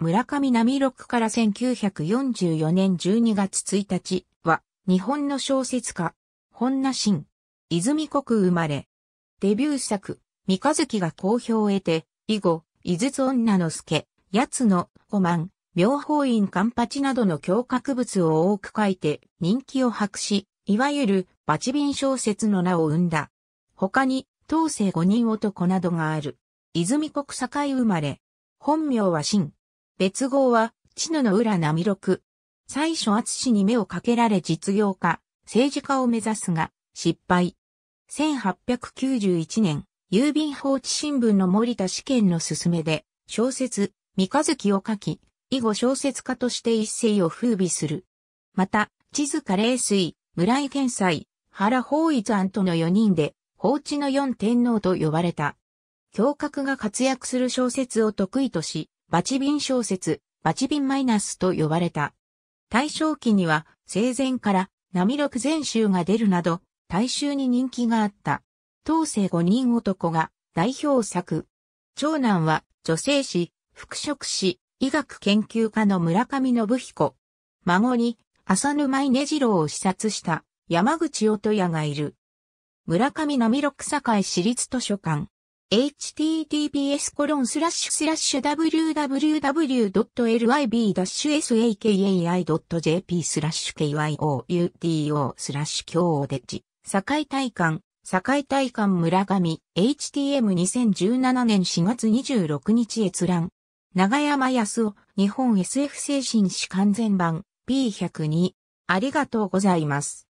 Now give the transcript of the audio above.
村上波六から1944年12月1日は、日本の小説家、本名真、泉国生まれ。デビュー作、三日月が好評を得て、以後、井筒女之助、八つの、五万、妙法院カンパチなどの教格物を多く書いて人気を博し、いわゆるバチビン小説の名を生んだ。他に、当世五人男などがある。泉国境生まれ。本名は新、別号は、地野の浦波六。最初厚氏に目をかけられ実業家、政治家を目指すが、失敗。1891年、郵便放置新聞の森田試験の勧めで、小説、三日月を書き、以後小説家として一世を風靡する。また、地図加冷水、村井健斎、原法一案との4人で、放置の四天皇と呼ばれた。教閣が活躍する小説を得意とし、バチビン小説、バチビンマイナスと呼ばれた。大正期には生前から波録全集が出るなど、大衆に人気があった。当世五人男が代表作。長男は女性誌、復職誌、医学研究家の村上信彦。孫に浅沼稲次郎を視察した山口音也がいる。村上波録堺市立図書館。https://www.lyb-sakai.jp スラッシュ kyoudo スラッシュおでち、境大館、境大館村上、htm2017 年4月26日閲覧。長山康夫、日本 SF 精神史完全版、P102。ありがとうございます。